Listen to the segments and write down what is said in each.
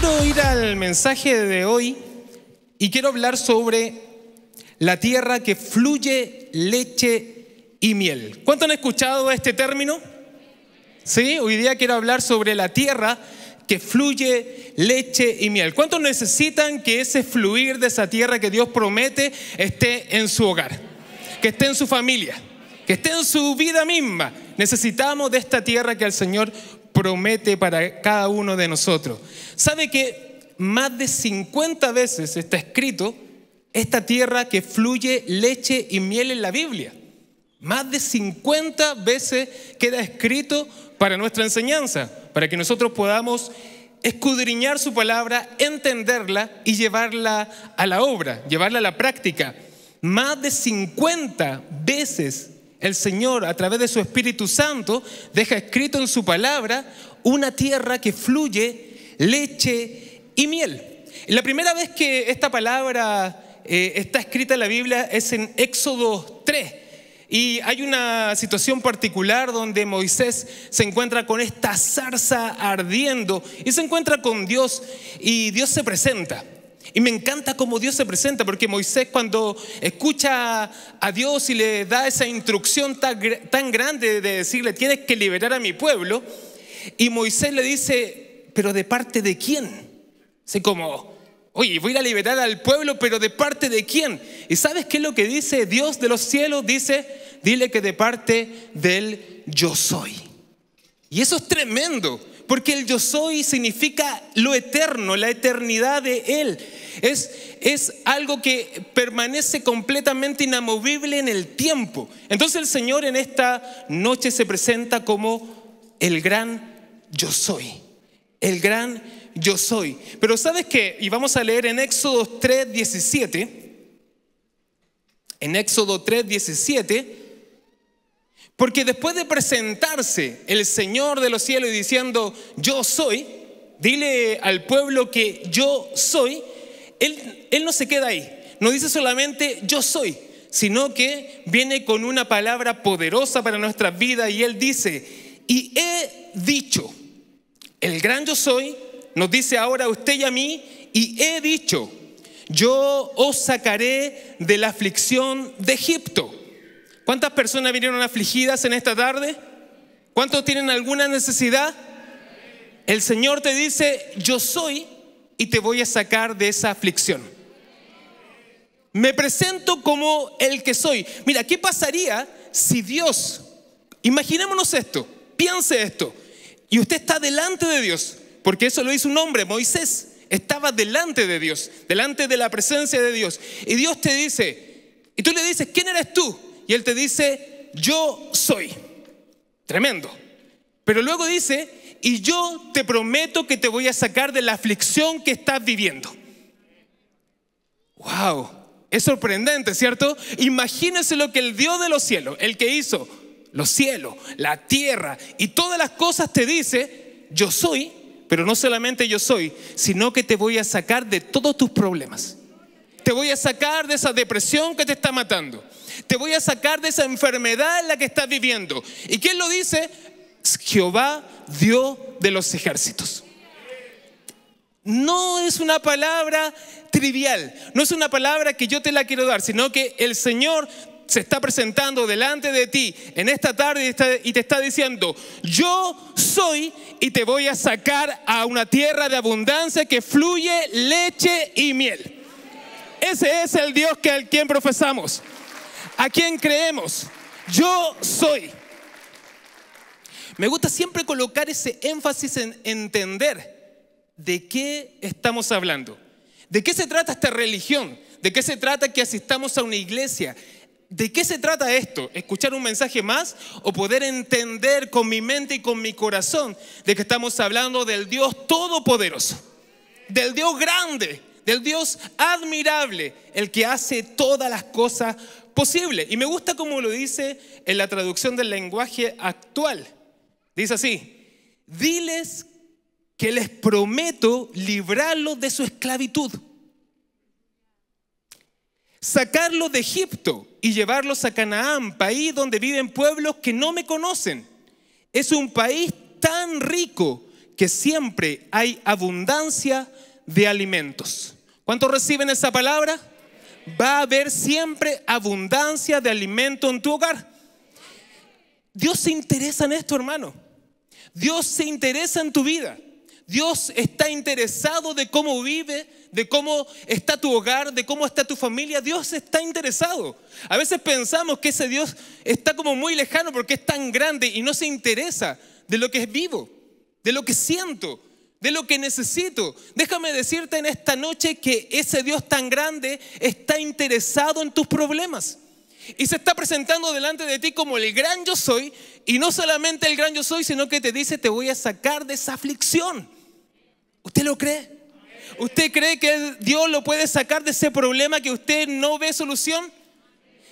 Quiero ir al mensaje de hoy y quiero hablar sobre la tierra que fluye leche y miel. ¿Cuánto han escuchado este término? Sí, hoy día quiero hablar sobre la tierra que fluye leche y miel. ¿Cuántos necesitan que ese fluir de esa tierra que Dios promete esté en su hogar, que esté en su familia, que esté en su vida misma? Necesitamos de esta tierra que el Señor promete para cada uno de nosotros. ¿Sabe que más de 50 veces está escrito esta tierra que fluye leche y miel en la Biblia? Más de 50 veces queda escrito para nuestra enseñanza, para que nosotros podamos escudriñar su palabra, entenderla y llevarla a la obra, llevarla a la práctica. Más de 50 veces el Señor, a través de su Espíritu Santo, deja escrito en su palabra una tierra que fluye leche y miel. La primera vez que esta palabra eh, está escrita en la Biblia es en Éxodo 3. Y hay una situación particular donde Moisés se encuentra con esta zarza ardiendo y se encuentra con Dios y Dios se presenta. Y me encanta cómo Dios se presenta, porque Moisés cuando escucha a Dios y le da esa instrucción tan, grande de decirle, tienes que liberar a mi pueblo, y Moisés le dice, pero de parte de quién? Así como, oye, voy a liberar al pueblo, pero de parte de quién? ¿Y sabes qué es lo que dice Dios de los cielos? Dice, dile que de parte del yo soy. Y eso es tremendo. Porque el yo soy significa lo eterno, la eternidad de Él. Es, es algo que permanece completamente inamovible en el tiempo. Entonces el Señor en esta noche se presenta como el gran yo soy. El gran yo soy. Pero sabes qué, y vamos a leer en Éxodo 3, 17. En Éxodo 3, 17 porque después de presentarse el Señor de los cielos y diciendo, yo soy, dile al pueblo que yo soy, Él, él no se queda ahí. No dice solamente yo soy, sino que viene con una palabra poderosa para nuestra vida y Él dice, y he dicho, el gran yo soy, nos dice ahora a usted y a mí, y he dicho, yo os sacaré de la aflicción de Egipto. ¿Cuántas personas vinieron afligidas en esta tarde? ¿Cuántos tienen alguna necesidad? El Señor te dice, yo soy y te voy a sacar de esa aflicción. Me presento como el que soy. Mira, ¿qué pasaría si Dios, imaginémonos esto, piense esto, y usted está delante de Dios, porque eso lo hizo un hombre, Moisés, estaba delante de Dios, delante de la presencia de Dios, y Dios te dice, y tú le dices, ¿quién eres tú? y Él te dice, yo soy. Tremendo. Pero luego dice, y yo te prometo que te voy a sacar de la aflicción que estás viviendo. ¡Wow! Es sorprendente, ¿cierto? Imagínese lo que el Dios de los cielos, el que hizo los cielos, la tierra y todas las cosas te dice, yo soy, pero no solamente yo soy, sino que te voy a sacar de todos tus problemas. Te voy a sacar de esa depresión que te está matando te voy a sacar de esa enfermedad en la que estás viviendo. ¿Y quién lo dice? Jehová, Dios de los ejércitos. No es una palabra trivial, no es una palabra que yo te la quiero dar, sino que el Señor se está presentando delante de ti en esta tarde y te está diciendo, yo soy y te voy a sacar a una tierra de abundancia que fluye leche y miel. Ese es el Dios que al quien profesamos a quién creemos. Yo soy. Me gusta siempre colocar ese énfasis en entender de qué estamos hablando. ¿De qué se trata esta religión? ¿De qué se trata que asistamos a una iglesia? ¿De qué se trata esto? ¿Escuchar un mensaje más o poder entender con mi mente y con mi corazón de que estamos hablando del Dios todopoderoso, del Dios grande, del Dios admirable, el que hace todas las cosas posible. Y me gusta como lo dice en la traducción del lenguaje actual. Dice así, diles que les prometo librarlos de su esclavitud, sacarlos de Egipto y llevarlos a Canaán, país donde viven pueblos que no me conocen. Es un país tan rico que siempre hay abundancia de alimentos. ¿Cuántos reciben esa palabra? va a haber siempre abundancia de alimento en tu hogar. Dios se interesa en esto, hermano. Dios se interesa en tu vida. Dios está interesado de cómo vive, de cómo está tu hogar, de cómo está tu familia. Dios está interesado. A veces pensamos que ese Dios está como muy lejano porque es tan grande y no se interesa de lo que es vivo, de lo que siento, de lo que necesito. Déjame decirte en esta noche que ese Dios tan grande está interesado en tus problemas. Y se está presentando delante de ti como el gran yo soy. Y no solamente el gran yo soy, sino que te dice, te voy a sacar de esa aflicción. ¿Usted lo cree? ¿Usted cree que Dios lo puede sacar de ese problema que usted no ve solución?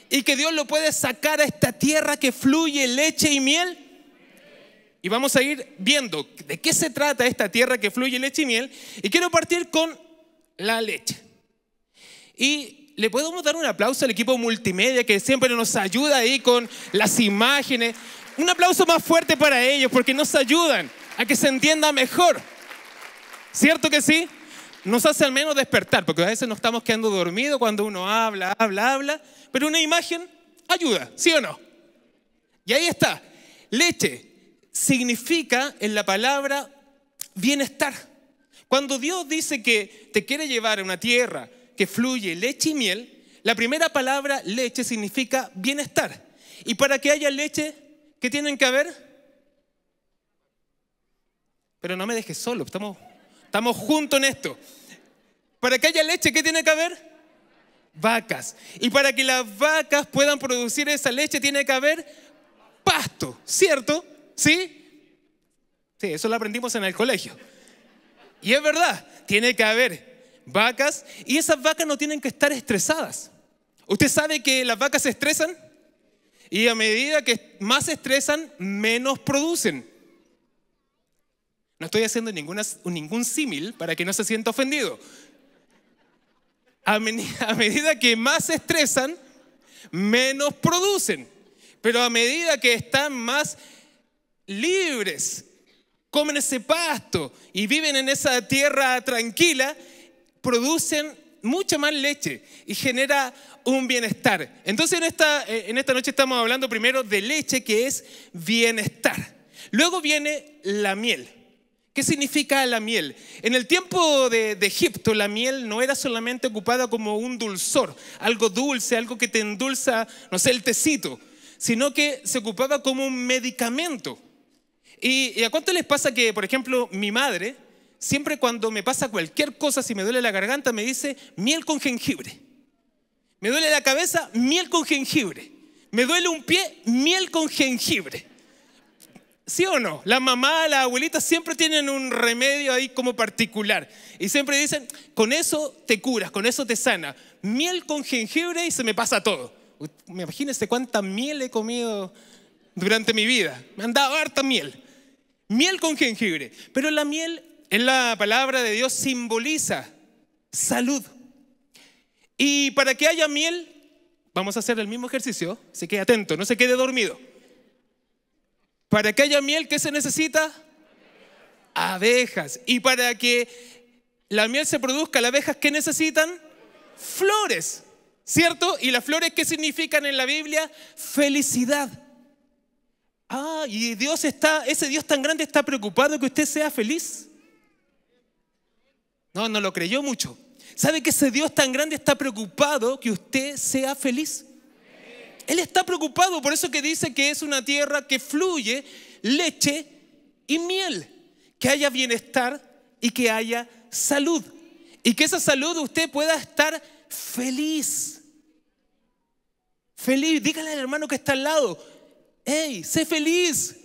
¿Y que Dios lo puede sacar a esta tierra que fluye leche y miel? y vamos a ir viendo de qué se trata esta tierra que fluye leche y miel. Y quiero partir con la leche. Y le podemos dar un aplauso al equipo multimedia que siempre nos ayuda ahí con las imágenes. Un aplauso más fuerte para ellos porque nos ayudan a que se entienda mejor. ¿Cierto que sí? Nos hace al menos despertar, porque a veces nos estamos quedando dormidos cuando uno habla, habla, habla, pero una imagen ayuda, ¿sí o no? Y ahí está, leche, significa en la palabra bienestar. Cuando Dios dice que te quiere llevar a una tierra que fluye leche y miel, la primera palabra leche significa bienestar. Y para que haya leche, ¿qué tienen que haber? Pero no me dejes solo, estamos, estamos juntos en esto. Para que haya leche, ¿qué tiene que haber? Vacas. Y para que las vacas puedan producir esa leche, tiene que haber pasto, ¿cierto? ¿Sí? Sí, eso lo aprendimos en el colegio. Y es verdad, tiene que haber vacas y esas vacas no tienen que estar estresadas. ¿Usted sabe que las vacas se estresan? Y a medida que más se estresan, menos producen. No estoy haciendo ningún símil para que no se sienta ofendido. A, a medida que más se estresan, menos producen. Pero a medida que están más libres, comen ese pasto y viven en esa tierra tranquila, producen mucha más leche y genera un bienestar. Entonces en esta, eh, en esta noche estamos hablando primero de leche, que es bienestar. Luego viene la miel. ¿Qué significa la miel? En el tiempo de, de, Egipto la miel no era solamente ocupada como un dulzor, algo dulce, algo que te endulza, no sé, el tecito, sino que se ocupaba como un medicamento. ¿Y, a cuánto les pasa que, por ejemplo, mi madre, siempre cuando me pasa cualquier cosa, si me duele la garganta, me dice miel con jengibre? Me duele la cabeza, miel con jengibre. Me duele un pie, miel con jengibre. ¿Sí o no? La mamá, la abuelita siempre tienen un remedio ahí como particular. Y siempre dicen, con eso te curas, con eso te sana. Miel con jengibre y se me pasa todo. Me Imagínense cuánta miel he comido durante mi vida. Me han dado harta miel miel con jengibre. Pero la miel en la palabra de Dios simboliza salud. Y para que haya miel, vamos a hacer el mismo ejercicio, se quede atento, no se quede dormido. Para que haya miel, ¿qué se necesita? Abejas. Y para que la miel se produzca, las abejas, ¿qué necesitan? Flores. ¿Cierto? ¿Y las flores qué significan en la Biblia? Felicidad. Ah, y Dios está, ese Dios tan grande está preocupado que usted sea feliz. No, no lo creyó mucho. ¿Sabe que ese Dios tan grande está preocupado que usted sea feliz? Él está preocupado, por eso que dice que es una tierra que fluye leche y miel, que haya bienestar y que haya salud. Y que esa salud usted pueda estar feliz. Feliz, dígale al hermano que está al lado, ¡Ey! sé feliz.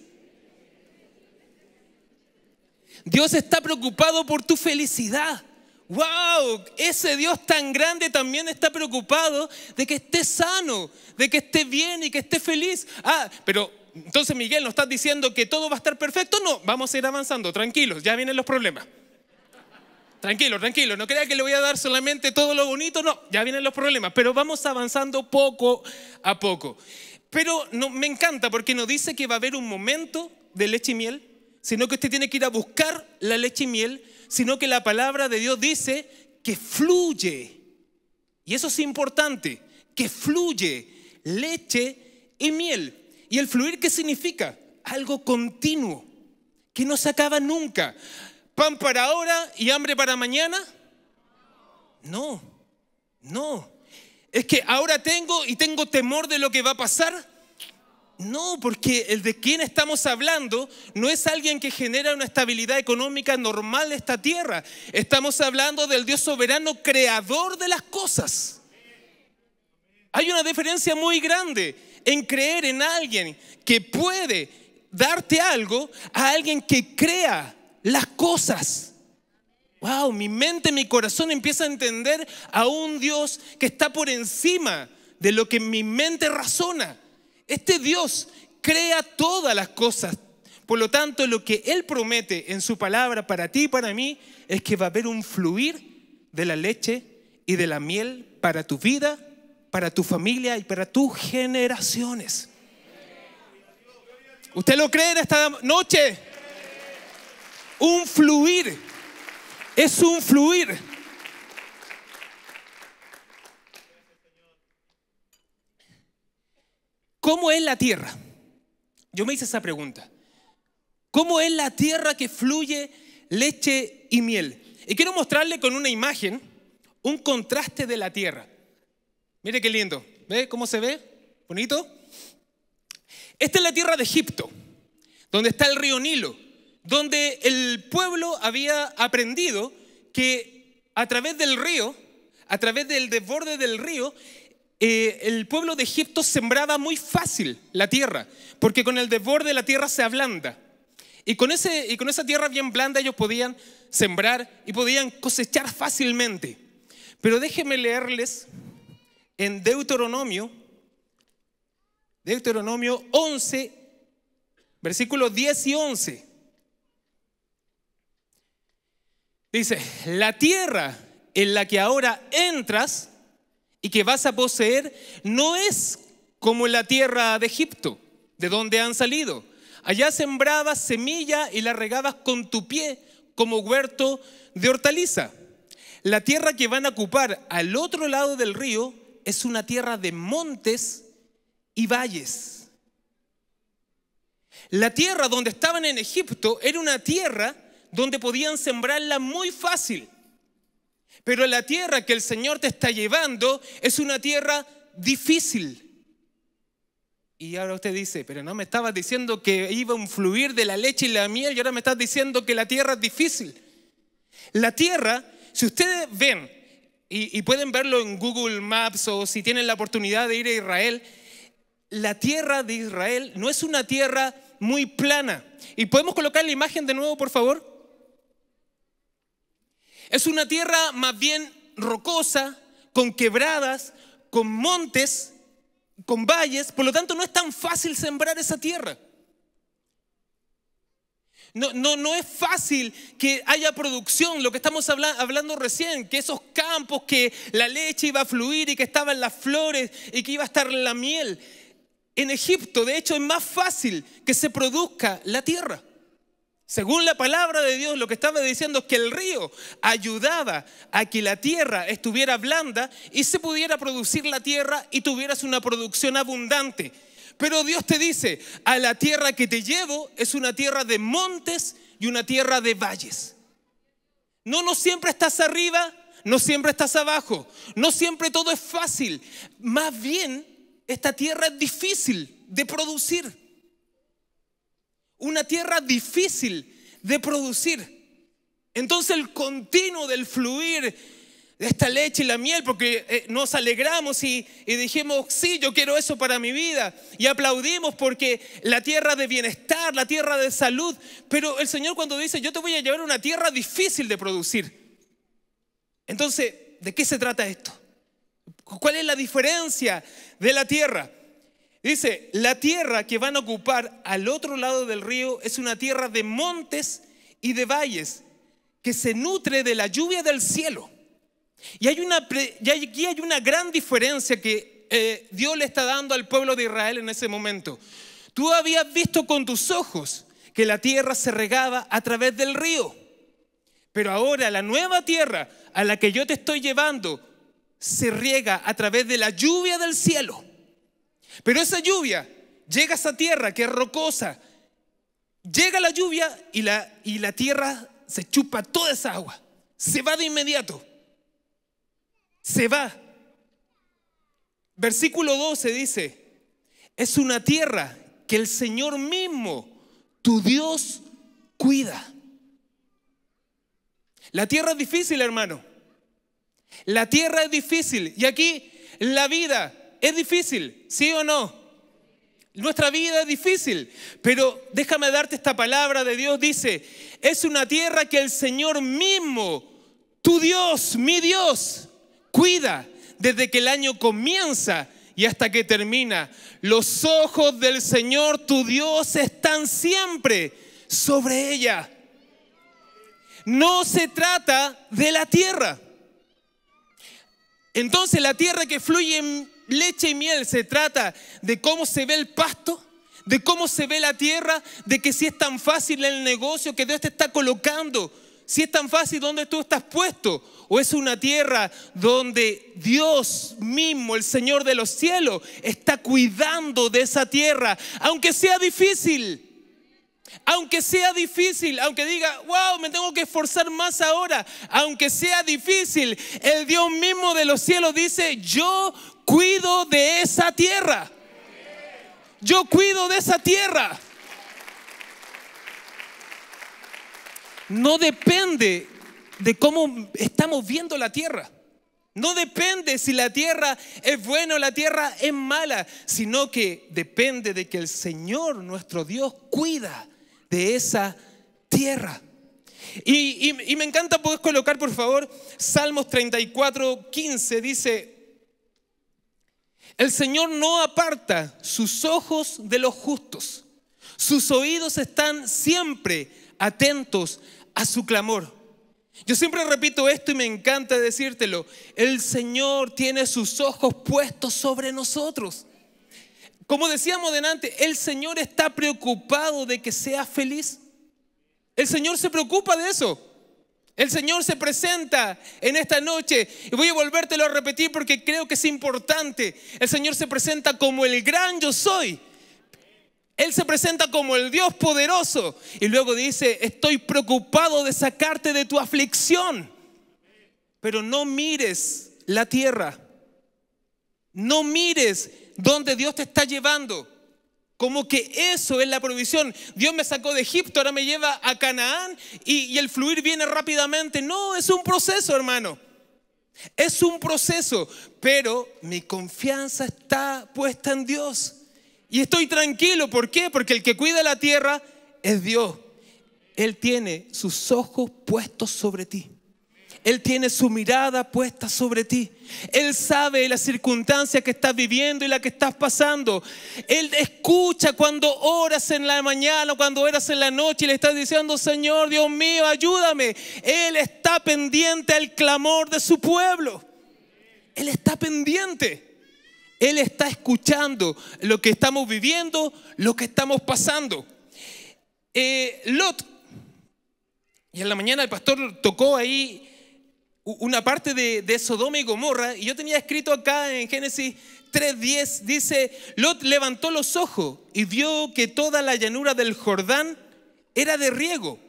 Dios está preocupado por tu felicidad. ¡Wow! Ese Dios tan grande también está preocupado de que esté sano, de que esté bien y que esté feliz. Ah, pero entonces Miguel ¿No estás diciendo que todo va a estar perfecto. No, vamos a ir avanzando, tranquilos, ya vienen los problemas. Tranquilo, tranquilo, no crea que le voy a dar solamente todo lo bonito, no, ya vienen los problemas, pero vamos avanzando poco a poco. Pero no, me encanta porque no dice que va a haber un momento de leche y miel, sino que usted tiene que ir a buscar la leche y miel, sino que la palabra de Dios dice que fluye. Y eso es importante, que fluye leche y miel. ¿Y el fluir qué significa? Algo continuo, que no se acaba nunca. ¿Pan para ahora y hambre para mañana? No, no es que ahora tengo y tengo temor de lo que va a pasar. No, porque el de quien estamos hablando no es alguien que genera una estabilidad económica normal de esta tierra. Estamos hablando del Dios soberano creador de las cosas. Hay una diferencia muy grande en creer en alguien que puede darte algo a alguien que crea las cosas wow, mi mente, mi corazón empieza a entender a un Dios que está por encima de lo que mi mente razona. Este Dios crea todas las cosas. Por lo tanto, lo que Él promete en su palabra para ti y para mí es que va a haber un fluir de la leche y de la miel para tu vida, para tu familia y para tus generaciones. ¿Usted lo cree en esta noche? Un fluir es un fluir. ¿Cómo es la tierra? Yo me hice esa pregunta. ¿Cómo es la tierra que fluye leche y miel? Y quiero mostrarle con una imagen un contraste de la tierra. Mire qué lindo. ¿Ve cómo se ve? Bonito. Esta es la tierra de Egipto, donde está el río Nilo donde el pueblo había aprendido que a través del río, a través del desborde del río, eh, el pueblo de Egipto sembraba muy fácil la tierra, porque con el desborde la tierra se ablanda. Y con, ese, y con esa tierra bien blanda ellos podían sembrar y podían cosechar fácilmente. Pero déjenme leerles en Deuteronomio, Deuteronomio 11, versículos 10 y 11. Dice, la tierra en la que ahora entras y que vas a poseer no es como la tierra de Egipto, de donde han salido. Allá sembrabas semilla y la regabas con tu pie como huerto de hortaliza. La tierra que van a ocupar al otro lado del río es una tierra de montes y valles. La tierra donde estaban en Egipto era una tierra donde podían sembrarla muy fácil. Pero la tierra que el Señor te está llevando es una tierra difícil. Y ahora usted dice, pero no me estabas diciendo que iba a influir de la leche y la miel y ahora me estás diciendo que la tierra es difícil. La tierra, si ustedes ven, y, y pueden verlo en Google Maps o si tienen la oportunidad de ir a Israel, la tierra de Israel no es una tierra muy plana. Y podemos colocar la imagen de nuevo, por favor. Es una tierra más bien rocosa, con quebradas, con montes, con valles, por lo tanto no es tan fácil sembrar esa tierra. No, no, no, es fácil que haya producción, lo que estamos hablando recién, que esos campos, que la leche iba a fluir y que estaban las flores y que iba a estar la miel. En Egipto, de hecho, es más fácil que se produzca la tierra. Según la palabra de Dios, lo que estaba diciendo es que el río ayudaba a que la tierra estuviera blanda y se pudiera producir la tierra y tuvieras una producción abundante. Pero Dios te dice, a la tierra que te llevo es una tierra de montes y una tierra de valles. No, no siempre estás arriba, no siempre estás abajo, no siempre todo es fácil. Más bien, esta tierra es difícil de producir una tierra difícil de producir. Entonces el continuo del fluir de esta leche y la miel, porque eh, nos alegramos y, dijimos, sí, yo quiero eso para mi vida. Y aplaudimos porque la tierra de bienestar, la tierra de salud. Pero el Señor cuando dice, yo te voy a llevar a una tierra difícil de producir. Entonces, ¿de qué se trata esto? ¿Cuál es la diferencia de la tierra? Dice, la tierra que van a ocupar al otro lado del río es una tierra de montes y de valles que se nutre de la lluvia del cielo. Y, hay una, aquí hay una gran diferencia que eh, Dios le está dando al pueblo de Israel en ese momento. Tú habías visto con tus ojos que la tierra se regaba a través del río. Pero ahora la nueva tierra a la que yo te estoy llevando se riega a través de la lluvia del cielo. Pero esa lluvia llega a esa tierra que es rocosa. Llega la lluvia y la, y la tierra se chupa toda esa agua. Se va de inmediato. Se va. Versículo 12 dice, es una tierra que el Señor mismo, tu Dios, cuida. La tierra es difícil, hermano. La tierra es difícil. Y aquí la vida es difícil, ¿sí o no? Nuestra vida es difícil, pero déjame darte esta palabra de Dios. Dice, es una tierra que el Señor mismo, tu Dios, mi Dios, cuida desde que el año comienza y hasta que termina. Los ojos del Señor, tu Dios, están siempre sobre ella. No se trata de la tierra. Entonces la tierra que fluye en leche y miel se trata de cómo se ve el pasto, de cómo se ve la tierra, de que si es tan fácil el negocio que Dios te está colocando, si es tan fácil donde tú estás puesto, o es una tierra donde Dios mismo, el Señor de los cielos, está cuidando de esa tierra, aunque sea difícil. Aunque sea difícil, aunque diga, wow, me tengo que esforzar más ahora, aunque sea difícil, el Dios mismo de los cielos dice, yo cuido de esa tierra. Yo cuido de esa tierra. No depende de cómo estamos viendo la tierra. No depende si la tierra es buena o la tierra es mala, sino que depende de que el Señor nuestro Dios cuida de esa tierra. Y, me encanta poder colocar, por favor, Salmos 34, 15, dice, el Señor no aparta sus ojos de los justos, sus oídos están siempre atentos a su clamor. Yo siempre repito esto y me encanta decírtelo. El Señor tiene sus ojos puestos sobre nosotros. Como decíamos delante, el Señor está preocupado de que seas feliz. El Señor se preocupa de eso. El Señor se presenta en esta noche, y voy a volvértelo a repetir porque creo que es importante. El Señor se presenta como el gran yo soy. Él se presenta como el Dios poderoso y luego dice, estoy preocupado de sacarte de tu aflicción, pero no mires la tierra, no mires dónde Dios te está llevando. Como que eso es la provisión. Dios me sacó de Egipto, ahora me lleva a Canaán y, y el fluir viene rápidamente. No, es un proceso, hermano. Es un proceso, pero mi confianza está puesta en Dios. Y estoy tranquilo, ¿por qué? Porque el que cuida la tierra es Dios. Él tiene sus ojos puestos sobre ti. Él tiene su mirada puesta sobre ti. Él sabe las circunstancias que estás viviendo y la que estás pasando. Él escucha cuando oras en la mañana, o cuando oras en la noche y le estás diciendo, Señor Dios mío, ayúdame. Él está pendiente al clamor de su pueblo. Él está pendiente. Él está escuchando lo que estamos viviendo, lo que estamos pasando. Eh, Lot, y en la mañana el pastor tocó ahí una parte de, Sodoma y Gomorra, y yo tenía escrito acá en Génesis 3.10, dice, Lot levantó los ojos y vio que toda la llanura del Jordán era de riego,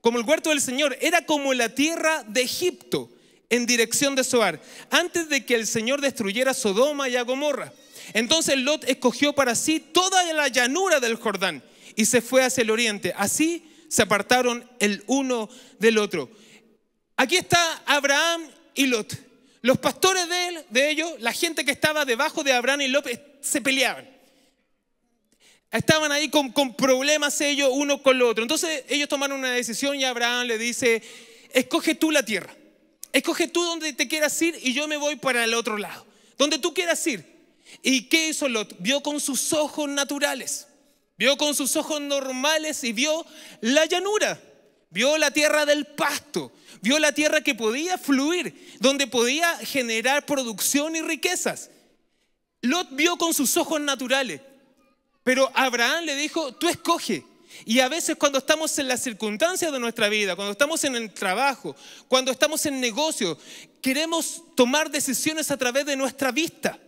como el huerto del Señor, era como la tierra de Egipto en dirección de Soar, antes de que el Señor destruyera Sodoma y a Gomorra. Entonces Lot escogió para sí toda la llanura del Jordán y se fue hacia el oriente. Así se apartaron el uno del otro. Aquí está Abraham y Lot. Los pastores de, él, de ellos, la gente que estaba debajo de Abraham y Lot, eh, se peleaban. Estaban ahí con, con problemas ellos uno con el otro. Entonces ellos tomaron una decisión y Abraham le dice, escoge tú la tierra. Escoge tú donde te quieras ir y yo me voy para el otro lado. Donde tú quieras ir. ¿Y qué hizo Lot? Vio con sus ojos naturales. Vio con sus ojos normales y vio la llanura. Vio la tierra del pasto, vio la tierra que podía fluir, donde podía generar producción y riquezas. Lot vio con sus ojos naturales, pero Abraham le dijo, tú escoge. Y a veces cuando estamos en las circunstancias de nuestra vida, cuando estamos en el trabajo, cuando estamos en negocios, queremos tomar decisiones a través de nuestra vista,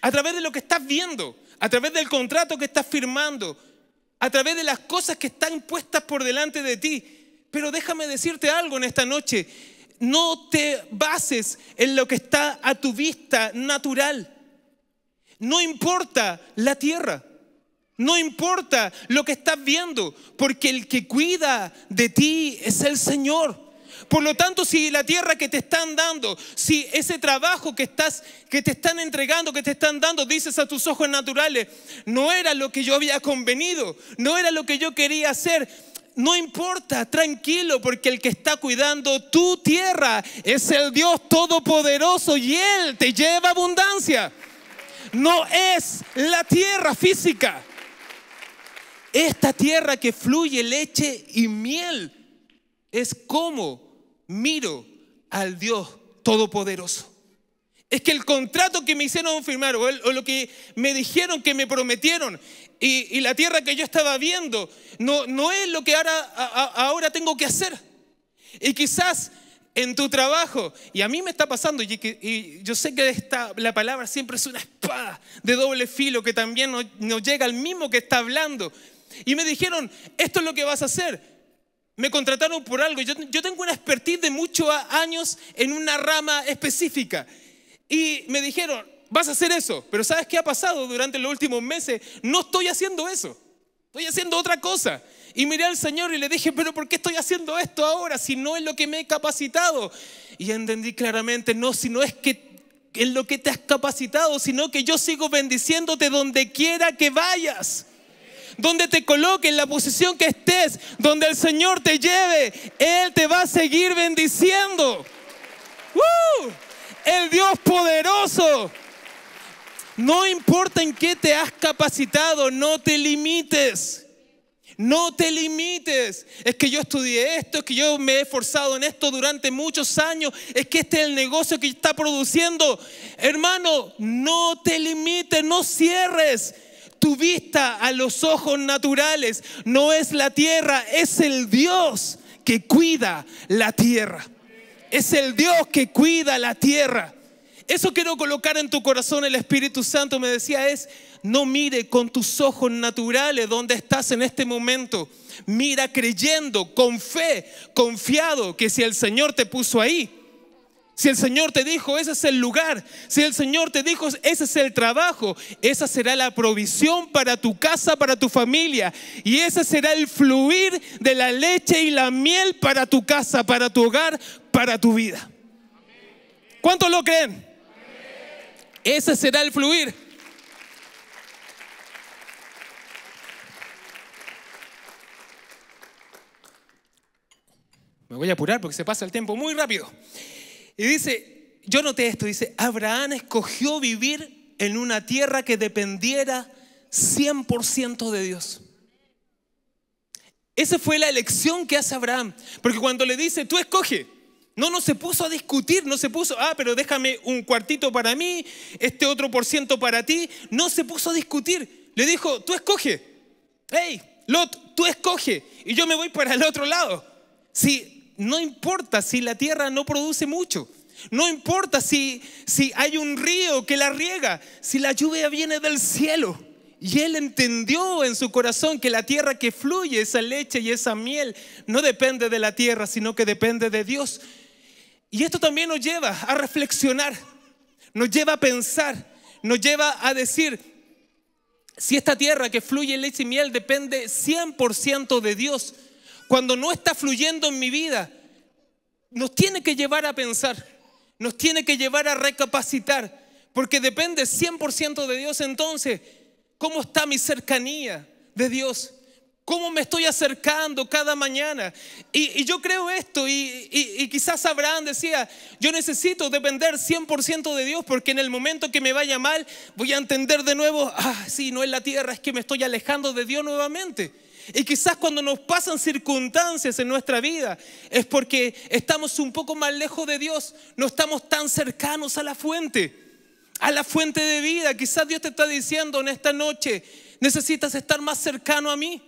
a través de lo que estás viendo, a través del contrato que estás firmando, a través de las cosas que están puestas por delante de ti. Pero déjame decirte algo en esta noche. No te bases en lo que está a tu vista natural. No importa la tierra. No importa lo que estás viendo, porque el que cuida de ti es el Señor. Por lo tanto, si la tierra que te están dando, si ese trabajo que estás que te están entregando, que te están dando, dices a tus ojos naturales, no era lo que yo había convenido, no era lo que yo quería hacer, no importa, tranquilo, porque el que está cuidando tu tierra es el Dios Todopoderoso y Él te lleva abundancia. No es la tierra física. Esta tierra que fluye leche y miel es como miro al Dios Todopoderoso. Es que el contrato que me hicieron firmar o, lo que me dijeron que me prometieron y, la tierra que yo estaba viendo no, no es lo que ahora, ahora tengo que hacer. Y quizás en tu trabajo. Y a mí me está pasando, y, yo sé que esta, la palabra siempre es una espada de doble filo que también nos, llega al mismo que está hablando. Y me dijeron, esto es lo que vas a hacer. Me contrataron por algo. Yo, yo tengo una expertise de muchos años en una rama específica. Y me dijeron, vas a hacer eso. Pero ¿sabes qué ha pasado durante los últimos meses? No estoy haciendo eso. Estoy haciendo otra cosa. Y miré al Señor y le dije, pero ¿por qué estoy haciendo esto ahora si no es lo que me he capacitado? Y entendí claramente, no, si no es que es lo que te has capacitado, sino que yo sigo bendiciéndote donde quiera que vayas donde te coloque, en la posición que estés, donde el Señor te lleve, Él te va a seguir bendiciendo. ¡Woo! El Dios poderoso no importa en qué te has capacitado, no te limites. No te limites. Es que yo estudié esto, es que yo me he esforzado en esto durante muchos años, es que este es el negocio que está produciendo. Hermano, no te limites, no cierres tu vista a los ojos naturales. No es la tierra, es el Dios que cuida la tierra. Es el Dios que cuida la tierra. Eso quiero colocar en tu corazón. El Espíritu Santo me decía es, no mire con tus ojos naturales donde estás en este momento. Mira creyendo, con fe, confiado que si el Señor te puso ahí, si el Señor te dijo, ese es el lugar, si el Señor te dijo, ese es el trabajo, esa será la provisión para tu casa, para tu familia, y ese será el fluir de la leche y la miel para tu casa, para tu hogar, para tu vida. ¿Cuántos lo creen? Ese será el fluir. Me voy a apurar porque se pasa el tiempo muy rápido. Y dice, yo noté esto, dice, Abraham escogió vivir en una tierra que dependiera 100% de Dios. Esa fue la elección que hace Abraham. Porque cuando le dice, tú escoges. No, no se puso a discutir, no se puso, ah, pero déjame un cuartito para mí, este otro por ciento para ti. No se puso a discutir. Le dijo, tú escoge. Hey, Lot, tú escoge. Y yo me voy para el otro lado. Si no importa si la tierra no produce mucho. No importa si, si hay un río que la riega, si la lluvia viene del cielo. Y él entendió en su corazón que la tierra que fluye, esa leche y esa miel, no depende de la tierra, sino que depende de Dios. Y esto también nos lleva a reflexionar, nos lleva a pensar, nos lleva a decir, si esta tierra que fluye leche y miel depende 100% de Dios, cuando no está fluyendo en mi vida, nos tiene que llevar a pensar, nos tiene que llevar a recapacitar, porque depende 100% de Dios entonces, ¿cómo está mi cercanía de Dios? ¿Cómo me estoy acercando cada mañana? Y, yo creo esto, y, quizás Abraham decía, yo necesito depender 100% de Dios porque en el momento que me vaya mal voy a entender de nuevo, ah, sí, no es la tierra, es que me estoy alejando de Dios nuevamente. Y quizás cuando nos pasan circunstancias en nuestra vida es porque estamos un poco más lejos de Dios, no estamos tan cercanos a la fuente, a la fuente de vida. Quizás Dios te está diciendo en esta noche, necesitas estar más cercano a mí.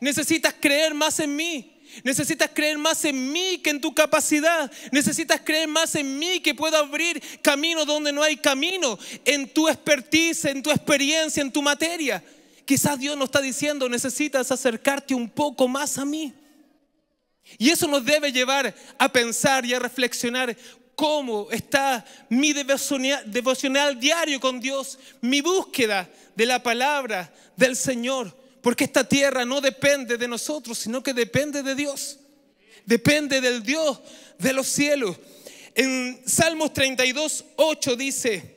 Necesitas creer más en mí. Necesitas creer más en mí que en tu capacidad. Necesitas creer más en mí que puedo abrir camino donde no hay camino. En tu expertise, en tu experiencia, en tu materia. Quizás Dios nos está diciendo, necesitas acercarte un poco más a mí. Y eso nos debe llevar a pensar y a reflexionar cómo está mi devocional, devocional diario con Dios, mi búsqueda de la palabra del Señor porque esta tierra no depende de nosotros, sino que depende de Dios. Depende del Dios de los cielos. En Salmos 32, 8 dice,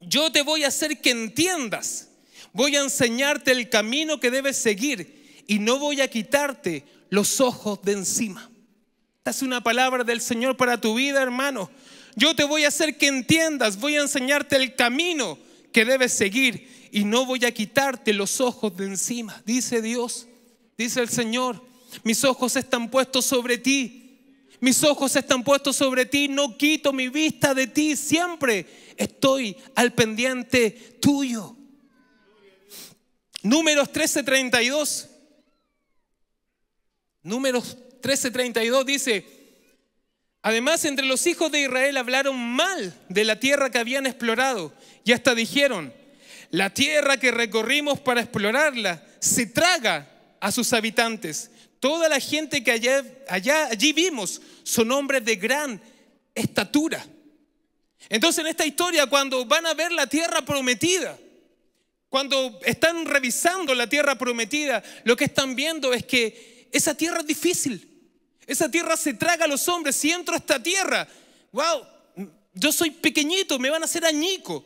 yo te voy a hacer que entiendas, voy a enseñarte el camino que debes seguir y no voy a quitarte los ojos de encima. Esta es una palabra del Señor para tu vida, hermano. Yo te voy a hacer que entiendas, voy a enseñarte el camino que debes seguir y no voy a quitarte los ojos de encima. Dice Dios, dice el Señor, mis ojos están puestos sobre ti. Mis ojos están puestos sobre ti, no quito mi vista de ti, siempre estoy al pendiente tuyo. Números 13:32. Números 13:32 dice, Además, entre los hijos de Israel hablaron mal de la tierra que habían explorado y hasta dijeron, la tierra que recorrimos para explorarla se traga a sus habitantes. Toda la gente que allá, allí vimos son hombres de gran estatura. Entonces en esta historia, cuando van a ver la tierra prometida, cuando están revisando la tierra prometida, lo que están viendo es que esa tierra es difícil. Esa tierra se traga a los hombres. Si entro a esta tierra, wow, yo soy pequeñito, me van a hacer añico.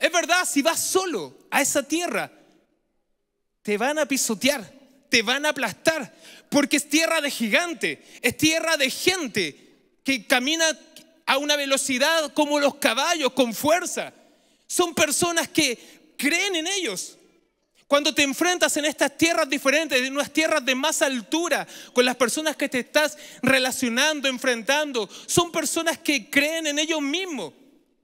Es verdad, si vas solo a esa tierra, te van a pisotear, te van a aplastar, porque es tierra de gigante, es tierra de gente que camina a una velocidad como los caballos, con fuerza. Son personas que creen en ellos, cuando te enfrentas en estas tierras diferentes, en unas tierras de más altura, con las personas que te estás relacionando, enfrentando, son personas que creen en ellos mismos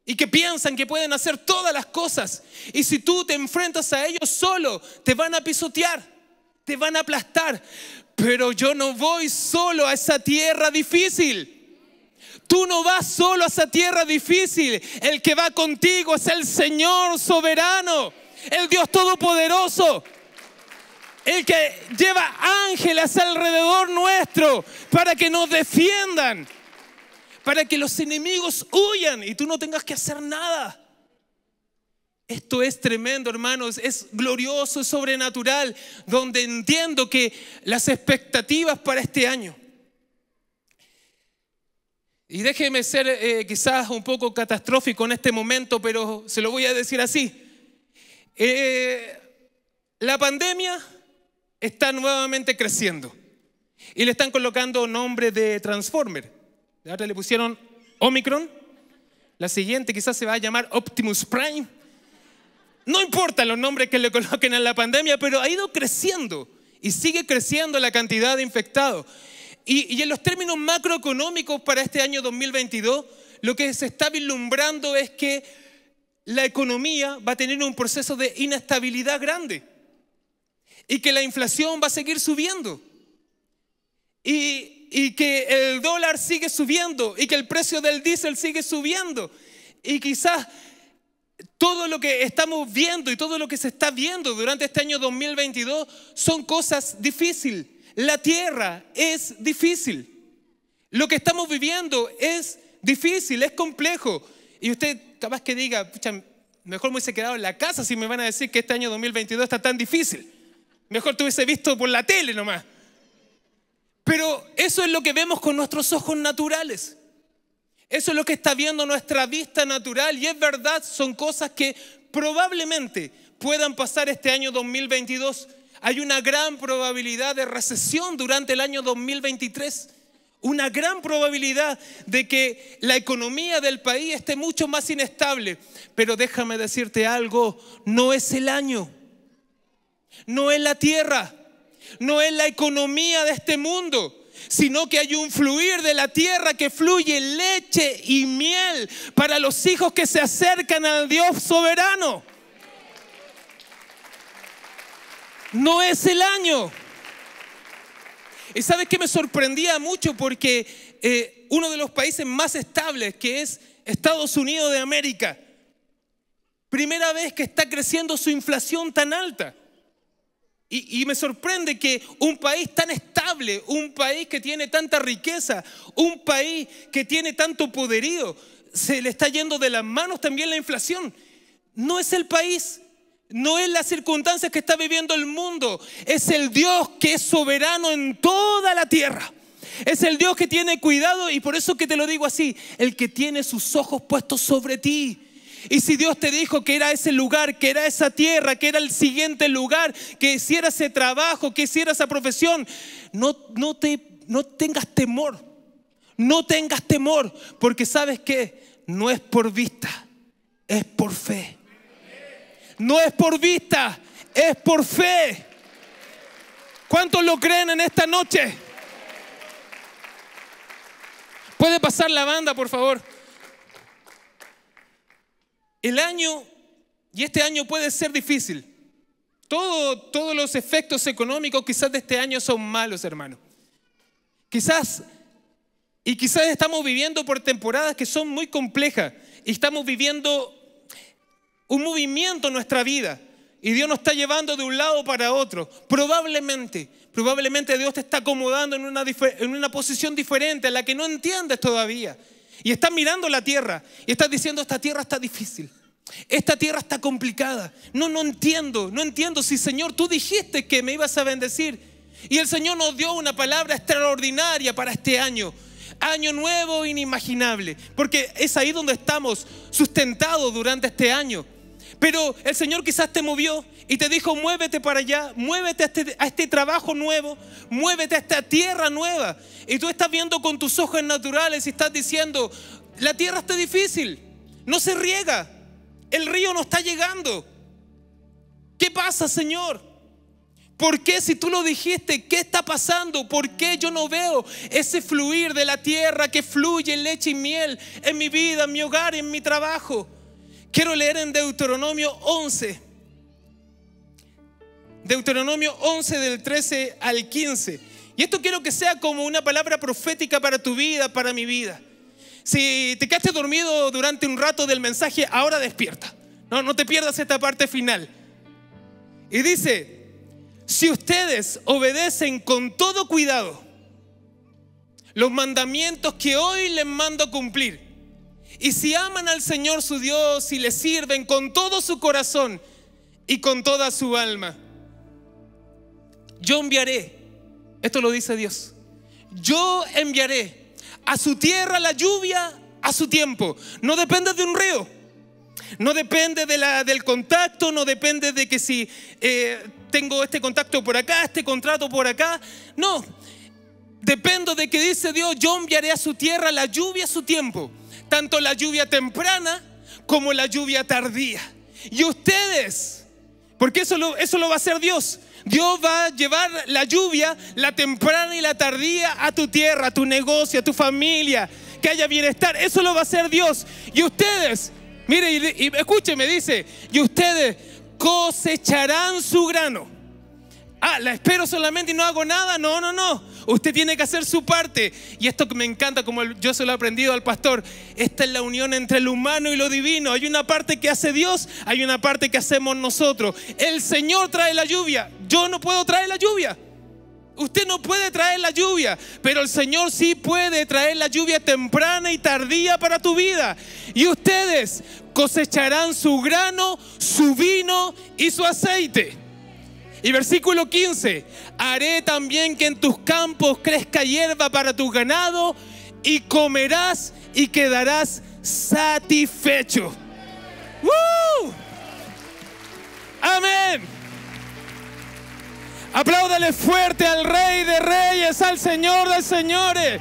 y que piensan que pueden hacer todas las cosas. Y si tú te enfrentas a ellos solo, te van a pisotear, te van a aplastar. Pero yo no voy solo a esa tierra difícil. Tú no vas solo a esa tierra difícil. El que va contigo es el Señor soberano el Dios Todopoderoso, el que lleva ángeles alrededor nuestro para que nos defiendan, para que los enemigos huyan y tú no tengas que hacer nada. Esto es tremendo, hermanos, es glorioso, es sobrenatural, donde entiendo que las expectativas para este año. Y déjeme ser eh, quizás un poco catastrófico en este momento, pero se lo voy a decir así. Eh, la pandemia está nuevamente creciendo y le están colocando nombres de Transformer. Ahora le pusieron Omicron, la siguiente quizás se va a llamar Optimus Prime. No importa los nombres que le coloquen a la pandemia, pero ha ido creciendo y sigue creciendo la cantidad de infectados. Y, y en los términos macroeconómicos para este año 2022, lo que se está vislumbrando es que la economía va a tener un proceso de inestabilidad grande y que la inflación va a seguir subiendo y, que el dólar sigue subiendo y que el precio del diésel sigue subiendo y quizás todo lo que estamos viendo y todo lo que se está viendo durante este año 2022 son cosas difíciles. La tierra es difícil. Lo que estamos viviendo es difícil, es complejo. Y usted capaz que diga, pucha, mejor me hubiese quedado en la casa si me van a decir que este año 2022 está tan difícil. Mejor te hubiese visto por la tele nomás. Pero eso es lo que vemos con nuestros ojos naturales. Eso es lo que está viendo nuestra vista natural y es verdad, son cosas que probablemente puedan pasar este año 2022. Hay una gran probabilidad de recesión durante el año 2023 una gran probabilidad de que la economía del país esté mucho más inestable. Pero déjame decirte algo, no es el año, no es la tierra, no es la economía de este mundo sino que hay un fluir de la tierra que fluye leche y miel para los hijos que se acercan al Dios soberano. No es el año, y sabes que me sorprendía mucho porque eh, uno de los países más estables, que es Estados Unidos de América, primera vez que está creciendo su inflación tan alta. y, me sorprende que un país tan estable, un país que tiene tanta riqueza, un país que tiene tanto poderío, se le está yendo de las manos también la inflación. No es el país no es las circunstancias que está viviendo el mundo, es el Dios que es soberano en toda la tierra. Es el Dios que tiene cuidado y por eso que te lo digo así, el que tiene sus ojos puestos sobre ti. Y si Dios te dijo que era ese lugar, que era esa tierra, que era el siguiente lugar, que hiciera ese trabajo, que hiciera esa profesión, no, no, te, no tengas temor, no tengas temor, porque sabes que no es por vista, es por fe. No es por vista, es por fe. ¿Cuántos lo creen en esta noche? Puede pasar la banda, por favor. El año, y este año puede ser difícil. todos los efectos económicos quizás de este año son malos, hermano. Quizás, y quizás estamos viviendo por temporadas que son muy complejas. Y estamos viviendo un movimiento en nuestra vida. Y Dios nos está llevando de un lado para otro. Probablemente, probablemente Dios te está acomodando en una, en una posición diferente a la que no entiendes todavía. Y estás mirando la tierra y estás diciendo, esta tierra está difícil. Esta tierra está complicada. No, no entiendo, no entiendo si Señor, tú dijiste que me ibas a bendecir. Y el Señor nos dio una palabra extraordinaria para este año. Año nuevo e inimaginable. Porque es ahí donde estamos sustentados durante este año. Pero el Señor quizás te movió y te dijo, muévete para allá, muévete este, a este, trabajo nuevo, muévete a esta tierra nueva. Y tú estás viendo con tus ojos naturales y estás diciendo, la tierra está difícil, no se riega, el río no está llegando. ¿Qué pasa, Señor? ¿Por qué si tú lo dijiste, qué está pasando? ¿Por qué yo no veo ese fluir de la tierra que fluye en leche y miel en mi vida, en mi hogar, en mi trabajo? Quiero leer en Deuteronomio 11. Deuteronomio 11 del 13 al 15. Y esto quiero que sea como una palabra profética para tu vida, para mi vida. Si te quedaste dormido durante un rato del mensaje, ahora despierta. No, no te pierdas esta parte final. Y dice, si ustedes obedecen con todo cuidado los mandamientos que hoy les mando cumplir, y si aman al Señor su Dios y le sirven con todo su corazón y con toda su alma, yo enviaré, esto lo dice Dios, yo enviaré a su tierra la lluvia a su tiempo. No depende de un río, no depende de la, del contacto, no depende de que si eh, tengo este contacto por acá, este contrato por acá. No, dependo de que dice Dios, yo enviaré a su tierra la lluvia a su tiempo tanto la lluvia temprana como la lluvia tardía. Y ustedes, porque eso lo, eso lo va a hacer Dios, Dios va a llevar la lluvia, la temprana y la tardía a tu tierra, a tu negocio, a tu familia, que haya bienestar. Eso lo va a hacer Dios. Y ustedes, mire, y, y escúcheme, dice, y ustedes cosecharán su grano ah, la espero solamente y no hago nada. No, no, no. Usted tiene que hacer su parte. Y esto que me encanta, como yo se lo he aprendido al pastor, esta es la unión entre lo humano y lo divino. Hay una parte que hace Dios, hay una parte que hacemos nosotros. El Señor trae la lluvia. Yo no puedo traer la lluvia. Usted no puede traer la lluvia, pero el Señor sí puede traer la lluvia temprana y tardía para tu vida. Y ustedes cosecharán su grano, su vino y su aceite. Y versículo 15, haré también que en tus campos crezca hierba para tu ganado y comerás y quedarás satisfecho. ¡Woo! Amén. Apláudale fuerte al Rey de Reyes, al Señor de Señores,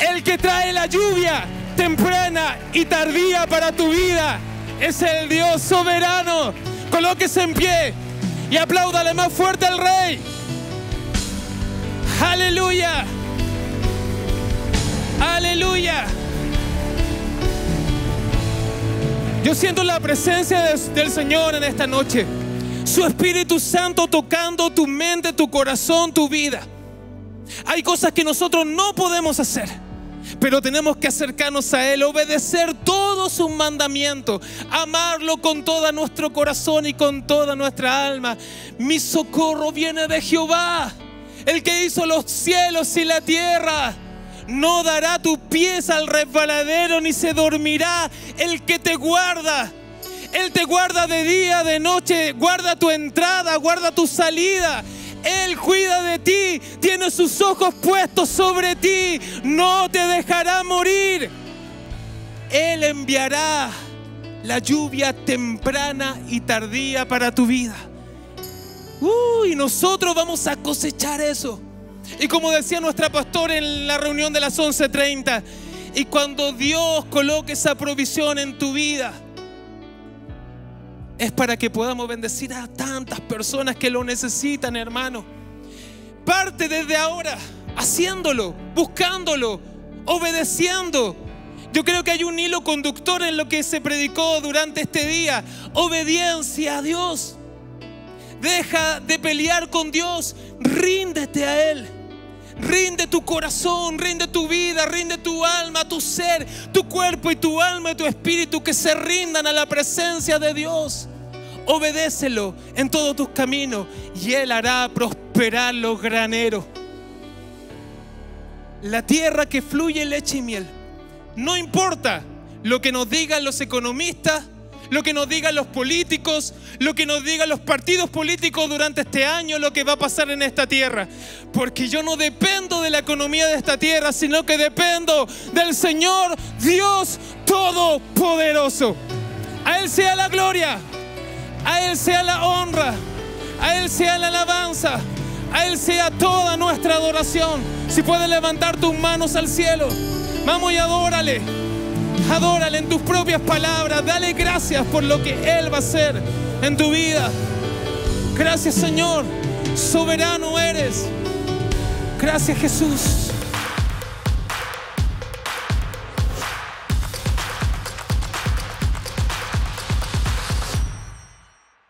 el que trae la lluvia temprana y tardía para tu vida. Es el Dios soberano. Colóquese en pie y apláudale más fuerte al Rey. Aleluya. Aleluya. Yo siento la presencia del Señor en esta noche. Su Espíritu Santo tocando tu mente, tu corazón, tu vida. Hay cosas que nosotros no podemos hacer. Pero tenemos que acercarnos a Él, obedecer todos sus mandamientos, amarlo con todo nuestro corazón y con toda nuestra alma. Mi socorro viene de Jehová, el que hizo los cielos y la tierra. No dará tu pies al resbaladero ni se dormirá el que te guarda. Él te guarda de día, de noche, guarda tu entrada, guarda tu salida. Él cuida de ti, tiene sus ojos puestos sobre ti, no te dejará morir. Él enviará la lluvia temprana y tardía para tu vida. Uy, y nosotros vamos a cosechar eso. Y como decía nuestra pastora en la reunión de las 11.30, y cuando Dios coloque esa provisión en tu vida, es para que podamos bendecir a tantas personas que lo necesitan, hermano. Parte desde ahora, haciéndolo, buscándolo, obedeciendo. Yo creo que hay un hilo conductor en lo que se predicó durante este día. Obediencia a Dios. Deja de pelear con Dios. Ríndete a Él. Rinde tu corazón, rinde tu vida, rinde tu alma, tu ser, tu cuerpo y tu alma y tu espíritu que se rindan a la presencia de Dios. Obedécelo en todos tus caminos y Él hará prosperar los graneros. La tierra que fluye leche y miel. No importa lo que nos digan los economistas, lo que nos digan los políticos, lo que nos digan los partidos políticos durante este año, lo que va a pasar en esta tierra. Porque yo no dependo de la economía de esta tierra, sino que dependo del Señor Dios Todopoderoso. A Él sea la gloria, a Él sea la honra, a Él sea la alabanza, a Él sea toda nuestra adoración. Si puedes levantar tus manos al cielo, vamos y adórale. Adórale en tus propias palabras. Dale gracias por lo que Él va a hacer en tu vida. Gracias Señor. Soberano eres. Gracias Jesús.